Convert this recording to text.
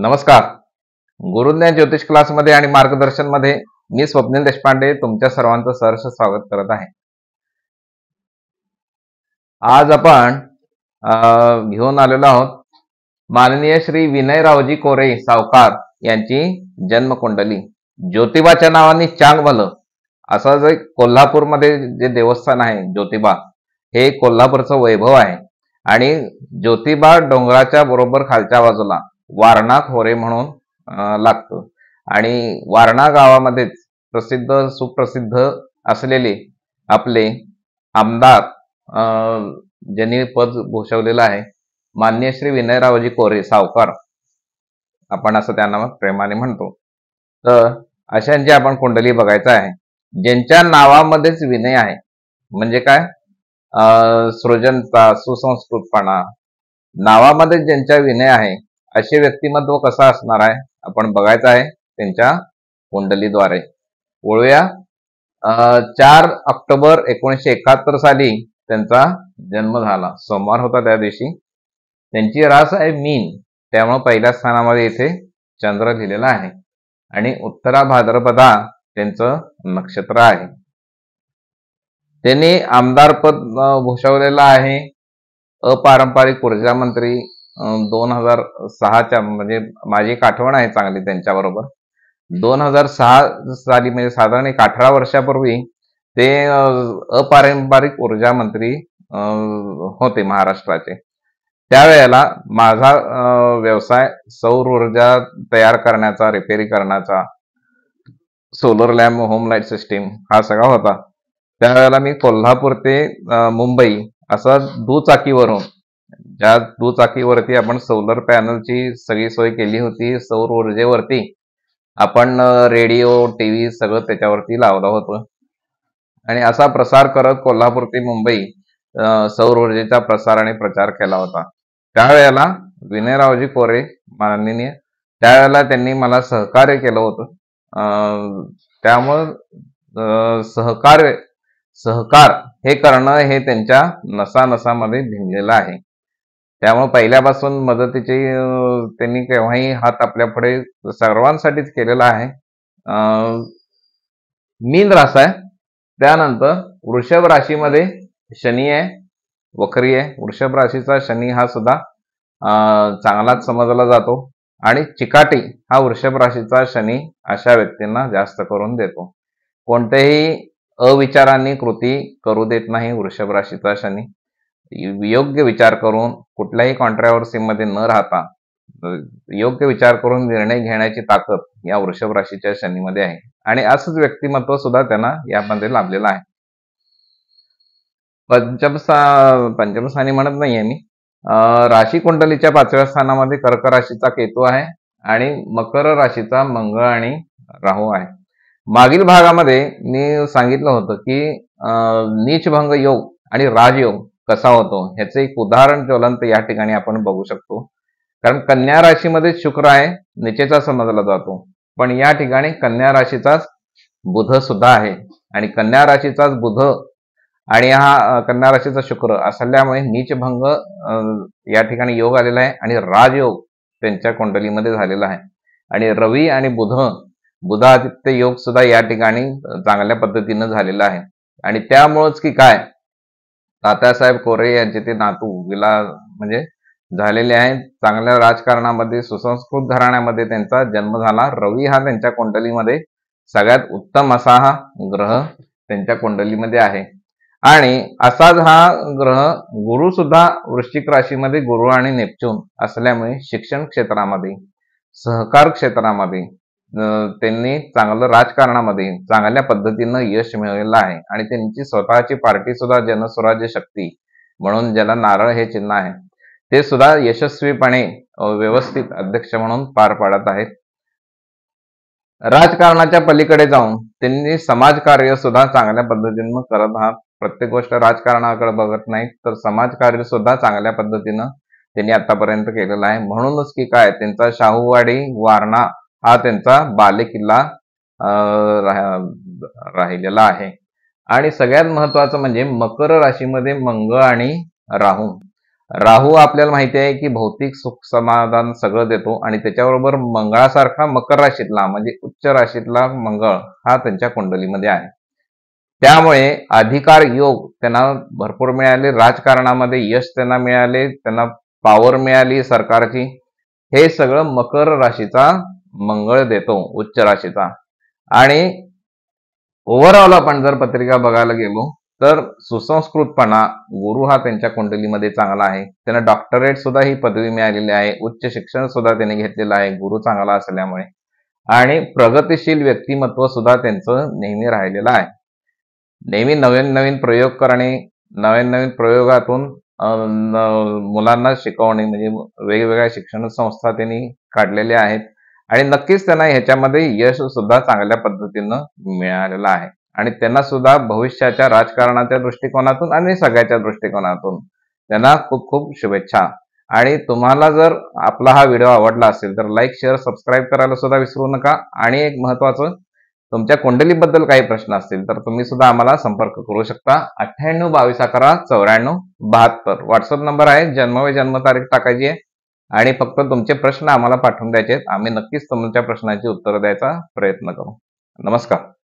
नमस्कार गुरुज्ञान ज्योतिष क्लासमध्ये आणि मार्गदर्शनमध्ये मी स्वप्नील देशपांडे तुमच्या सर्वांचं सहर्ष स्वागत करत आहे आज आपण घेऊन आलेलो आहोत माननीय श्री विनयरावजी कोरे सावकार यांची जन्मकुंडली ज्योतिबाच्या नावाने चांग भलं असं जे कोल्हापूरमध्ये जे देवस्थान आहे ज्योतिबा हे कोल्हापूरचं वैभव आहे आणि ज्योतिबा डोंगराच्या बरोबर खालच्या बाजूला वारणा खोरे म्हणून लागतं आणि वारणा गावामध्येच प्रसिद्ध सुप्रसिद्ध असलेले आपले आमदार ज्यांनी पद भूषवलेलं आहे मान्य श्री विनयरावजी कोरे सावकार आपण असं त्यांना प्रेमाने म्हणतो तर अशांची आपण कुंडली बघायचं आहे ज्यांच्या नावामध्येच विनय आहे म्हणजे काय सृजनता सुसंस्कृतपणा नावामध्ये ज्यांच्या विनय आहे असे व्यक्तिमत्व कसं असणार आहे आपण बघायचं आहे त्यांच्या कुंडलीद्वारे ओळूया चार ऑक्टोबर एकोणीशे एकाहत्तर साली त्यांचा जन्म झाला सोमवार होता त्या दिवशी त्यांची रास आहे मीन त्यामुळे पहिल्या स्थानामध्ये इथे चंद्र लिहिलेला आहे आणि उत्तरा भाद्रपदा त्यांचं नक्षत्र आहे त्यांनी आमदारपद भूषवलेलं आहे अपारंपरिक ऊर्जा मंत्री दोन हजार सहाच्या म्हणजे माझी एक आठवण आहे चांगली त्यांच्याबरोबर दोन हजार सहा साली म्हणजे साधारण एक अठरा वर्षापूर्वी ते अपारंपरिक ऊर्जा मंत्री होते महाराष्ट्राचे त्यावेळेला माझा व्यवसाय सौर ऊर्जा तयार करण्याचा रिपेरी करण्याचा solar lamp home light system हा सगळा होता त्यावेळेला मी कोल्हापूर ते मुंबई असं दुचाकीवरून ज्या दुचाकीवरती आपण सोलर पॅनलची सगळी सोय केली होती सौर ऊर्जेवरती आपण रेडिओ टी व्ही सगळं त्याच्यावरती लावलं होतं आणि असा प्रसार करत कोल्हापूर ते मुंबई सौर ऊर्जेचा प्रसार आणि प्रचार केला होता त्यावेळेला विनयरावजी कोरे माननीय त्यावेळेला त्यांनी मला सहकार्य केलं होतं त्यामुळं सहकार्य सहकार हे करणं हे त्यांच्या नसानसामध्ये भिनलेलं आहे त्यामुळे पहिल्यापासून मदतीची त्यांनी केव्हाही हात आपल्या पुढे सर्वांसाठीच केलेला आहे मीन रास आहे त्यानंतर वृषभ राशीमध्ये शनी आहे वक्री आहे वृषभ राशीचा शनी हा सुद्धा चांगलाच समजला जातो आणि चिकाटी हा वृषभ राशीचा शनी अशा व्यक्तींना जास्त करून देतो कोणत्याही अविचारांनी कृती करू देत नाही वृषभ राशीचा शनी योग्य विचार करून कुठल्याही मध्ये न राहता योग्य विचार करून निर्णय घेण्याची ताकद या वृषभ राशीच्या शनीमध्ये आहे आणि असंच व्यक्तिमत्व सुद्धा त्यांना यामध्ये लाभलेलं आहे पंचमसा पंचमस्थानी म्हणत नाहीये मी राशी कुंडलीच्या पाचव्या स्थानामध्ये कर्क राशीचा केतू आहे आणि मकर राशीचा मंगळ आणि राहू आहे मागील भागामध्ये मी सांगितलं होतं की नीचभंग योग आणि राजयोग कसा होतो ह्याचं एक उदाहरण ज्वलंत या ठिकाणी आपण बघू शकतो कारण कन्या राशीमध्ये शुक्र आहे निचेचा समजला जातो पण या ठिकाणी कन्या राशीचाच बुध सुद्धा आहे आणि कन्या राशीचाच बुध आणि हा कन्या राशीचा शुक्र असल्यामुळे नीचभंग या ठिकाणी योग आलेला आहे आणि राजयोग त्यांच्या कुंडलीमध्ये झालेला आहे आणि रवी आणि बुध बुधादित्य योग सुद्धा या ठिकाणी चांगल्या पद्धतीनं झालेला आहे आणि त्यामुळंच की काय तात्यासाहेब कोरे यांचे ते नातू विला म्हणजे झालेले आहेत चांगल्या राजकारणामध्ये सुसंस्कृत घराण्यामध्ये त्यांचा जन्म झाला रवी हा त्यांच्या कुंडलीमध्ये सगळ्यात उत्तम असा हा ग्रह त्यांच्या कुंडलीमध्ये आहे आणि असाच हा ग्रह गुरु सुद्धा वृश्चिक राशीमध्ये गुरु आणि नेपच्यून असल्यामुळे शिक्षण क्षेत्रामध्ये सहकार क्षेत्रामध्ये त्यांनी चांगलं राजकारणामध्ये चांगल्या पद्धतीनं यश मिळवलेलं आहे आणि त्यांची स्वतःची पार्टी सुद्धा जनस्वराज्य शक्ती म्हणून ज्याला नारळ हे चिन्ह आहे ते सुद्धा यशस्वीपणे व्यवस्थित अध्यक्ष म्हणून पार पाडत आहेत राजकारणाच्या पलीकडे जाऊन त्यांनी समाजकार्य सुद्धा चांगल्या पद्धतीनं करत आहात प्रत्येक गोष्ट राजकारणाकडे बघत नाहीत तर समाजकार्य सुद्धा चांगल्या पद्धतीनं त्यांनी आतापर्यंत केलेलं आहे म्हणूनच की काय त्यांचा शाहूवाडी वारणा हा त्यांचा बालेकिल्ला राहिलेला आहे आणि सगळ्यात महत्वाचं म्हणजे मकर राशीमध्ये मंगळ आणि राहू राहू आपल्याला माहिती आहे की भौतिक सुख समाधान सगळं देतो आणि त्याच्याबरोबर मंगळासारखा मकर राशीतला म्हणजे उच्च राशीतला मंगळ हा त्यांच्या कुंडलीमध्ये आहे त्यामुळे अधिकार योग त्यांना भरपूर मिळाले राजकारणामध्ये यश त्यांना मिळाले त्यांना पॉवर मिळाली सरकारची हे सगळं मकर राशीचा मंगळ देतो उच्च राशीचा आणि ओव्हरऑल आपण जर पत्रिका बघायला गेलो तर सुसंस्कृतपणा गुरु हा त्यांच्या कुंडलीमध्ये चांगला आहे त्यांना डॉक्टरेट सुद्धा ही पदवी मिळालेली आहे उच्च शिक्षण सुद्धा त्यांनी घेतलेलं आहे गुरु चांगला असल्यामुळे आणि प्रगतिशील व्यक्तिमत्व सुद्धा त्यांचं नेहमी राहिलेलं आहे नेहमी नवीन नवीन प्रयोग करणे नवीन नवीन प्रयोगातून मुलांना शिकवणे म्हणजे वेगवेगळ्या शिक्षण संस्था त्यांनी काढलेल्या आहेत आणि नक्कीच त्यांना ह्याच्यामध्ये यश सुद्धा चांगल्या पद्धतीनं मिळालेलं आहे आणि त्यांना सुद्धा भविष्याच्या राजकारणाच्या दृष्टिकोनातून आणि सगळ्याच्या दृष्टिकोनातून त्यांना खूप खूप शुभेच्छा आणि तुम्हाला जर आपला हा व्हिडिओ आवडला असेल तर लाईक शेअर सबस्क्राईब करायला सुद्धा विसरू नका आणि एक महत्वाचं तुमच्या कुंडलीबद्दल काही प्रश्न असतील तर तुम्ही सुद्धा आम्हाला संपर्क करू शकता अठ्ठ्याण्णव बावीस अकरा चौऱ्याण्णव बहात्तर व्हॉट्सअप नंबर आहे जन्म व जन्मतारीख टाकायची आहे आणि फक्त तुमचे प्रश्न आम्हाला पाठवून द्यायचे आम्ही नक्कीच तुमच्या प्रश्नांची उत्तरं द्यायचा प्रयत्न करू नमस्कार